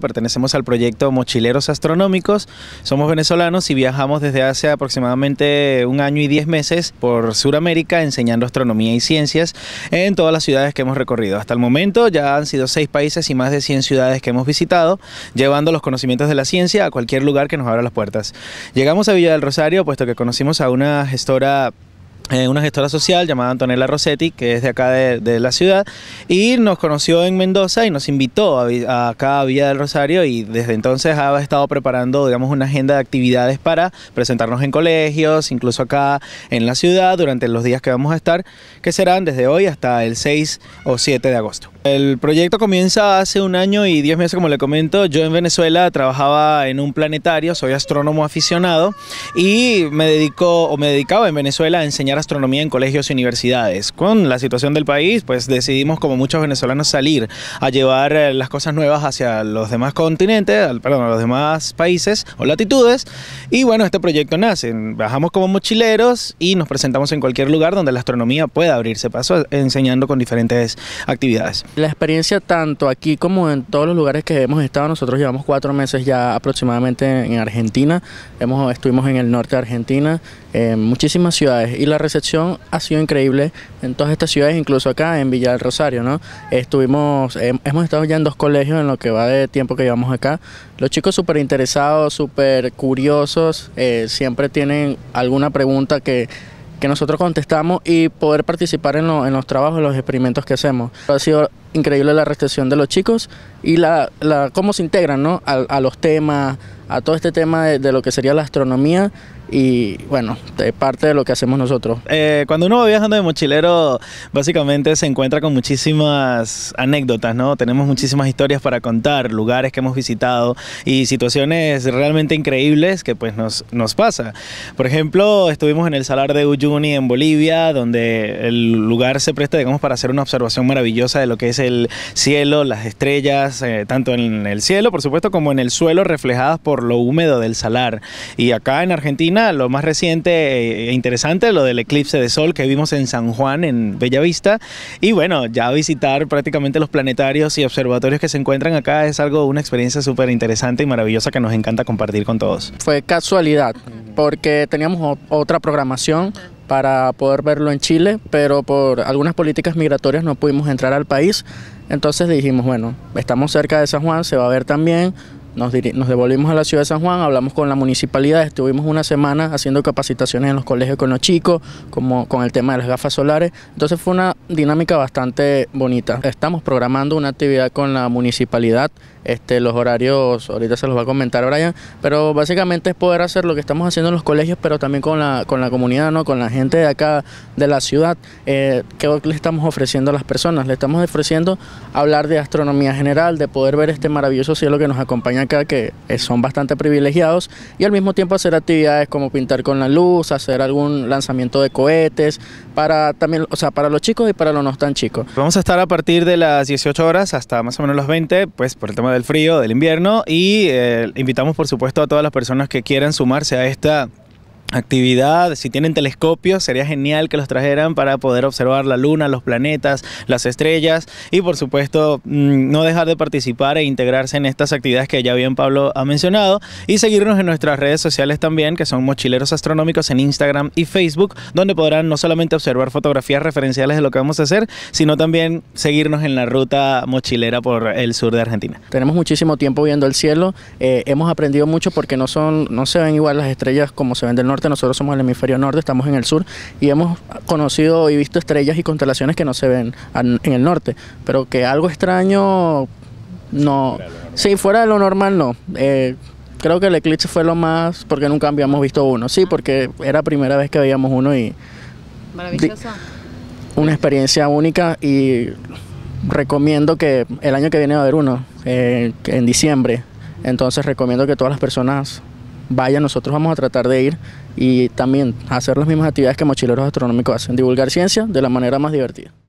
Pertenecemos al proyecto Mochileros Astronómicos, somos venezolanos y viajamos desde hace aproximadamente un año y diez meses por Sudamérica enseñando astronomía y ciencias en todas las ciudades que hemos recorrido. Hasta el momento ya han sido seis países y más de 100 ciudades que hemos visitado, llevando los conocimientos de la ciencia a cualquier lugar que nos abra las puertas. Llegamos a Villa del Rosario puesto que conocimos a una gestora eh, una gestora social llamada Antonella Rossetti, que es de acá de, la ciudad, y nos conoció en Mendoza y nos invitó a, acá a Villa del Rosario y desde entonces ha estado preparando, digamos, una agenda de actividades para presentarnos en colegios, incluso acá en la ciudad, durante los días que vamos a estar, que serán desde hoy hasta el 6 o 7 de agosto. El proyecto comienza hace un año y diez meses, como le comento, yo en Venezuela trabajaba en un planetario, soy astrónomo aficionado y me dedico o me dedicaba en Venezuela a enseñar astronomía en colegios y universidades. Con la situación del país, pues decidimos, como muchos venezolanos, salir a llevar eh, las cosas nuevas hacia los demás continentes, perdón, los demás países o latitudes. Y bueno, este proyecto nace. Bajamos como mochileros y nos presentamos en cualquier lugar donde la astronomía pueda abrirse paso, enseñando con diferentes actividades. La experiencia tanto aquí como en todos los lugares que hemos estado, nosotros llevamos cuatro meses ya aproximadamente en Argentina, hemos, estuvimos en el norte de Argentina, en muchísimas ciudades y la recepción ha sido increíble en todas estas ciudades, incluso acá en Villa del Rosario, ¿no? Estuvimos, hemos estado ya en dos colegios en lo que va de tiempo que llevamos acá. Los chicos súper interesados, súper curiosos, eh, siempre tienen alguna pregunta que que nosotros contestamos y poder participar en, en los trabajos, en los experimentos que hacemos. Ha sido increíble la recepción de los chicos y la, la cómo se integran ¿no? a, a, los temas, a todo este tema de, de lo que sería la astronomía y bueno, es parte de lo que hacemos nosotros. Eh, cuando uno va viajando de mochilero, básicamente se encuentra con muchísimas anécdotas, ¿no? Tenemos muchísimas historias para contar, lugares que hemos visitado y situaciones realmente increíbles que pues nos, nos pasa. Por ejemplo, estuvimos en el Salar de Uyuni en Bolivia, donde el lugar se presta, digamos, para hacer una observación maravillosa de lo que es el cielo, las estrellas, eh, tanto en el cielo, por supuesto, como en el suelo, reflejadas por lo húmedo del salar. Y acá en Argentina, lo más reciente e, e interesante, lo del eclipse de sol que vimos en San Juan, en Bellavista. Y bueno, ya visitar prácticamente los planetarios y observatorios que se encuentran acá es algo, una experiencia súper interesante y maravillosa que nos encanta compartir con todos. Fue casualidad, porque teníamos otra programación para poder verlo en Chile, pero por algunas políticas migratorias no pudimos entrar al país. Entonces dijimos, bueno, estamos cerca de San Juan, se va a ver también, nos, devolvimos a la ciudad de San Juan, hablamos con la municipalidad, estuvimos una semana haciendo capacitaciones en los colegios con los chicos, como con el tema de las gafas solares. Entonces fue una dinámica bastante bonita. Estamos programando una actividad con la municipalidad, este, los horarios ahorita se los va a comentar Brian, pero básicamente es poder hacer lo que estamos haciendo en los colegios, pero también con la, comunidad, ¿no? con la gente de acá, de la ciudad. Eh, ¿Qué le estamos ofreciendo a las personas? Le estamos ofreciendo hablar de astronomía general, de poder ver este maravilloso cielo que nos acompaña que son bastante privilegiados y al mismo tiempo hacer actividades como pintar con la luz, hacer algún lanzamiento de cohetes para también, o sea, para los chicos y para los no tan chicos. Vamos a estar a partir de las 18 horas hasta más o menos las 20, pues por el tema del frío, del invierno y eh, invitamos por supuesto a todas las personas que quieran sumarse a esta actividad. Si tienen telescopios, sería genial que los trajeran para poder observar la luna, los planetas, las estrellas y por supuesto mm, no dejar de participar e integrarse en estas actividades que ya bien Pablo ha mencionado y seguirnos en nuestras redes sociales también que son Mochileros Astronómicos en Instagram y Facebook donde podrán no solamente observar fotografías referenciales de lo que vamos a hacer sino también seguirnos en la ruta mochilera por el sur de Argentina. Tenemos muchísimo tiempo viendo el cielo, eh, hemos aprendido mucho porque no, son, no se ven igual las estrellas como se ven del norte nosotros somos el hemisferio norte, estamos en el sur y hemos conocido y visto estrellas y constelaciones que no se ven en el norte, pero que algo extraño no... Sí, fuera de lo normal no. Eh, creo que el eclipse fue lo más, porque nunca habíamos visto uno, sí, ah. porque era primera vez que veíamos uno y... Una experiencia única y recomiendo que el año que viene va a haber uno, eh, en diciembre. Entonces recomiendo que todas las personas vaya, nosotros vamos a tratar de ir y también hacer las mismas actividades que Mochileros Astronómicos hacen, divulgar ciencia de la manera más divertida.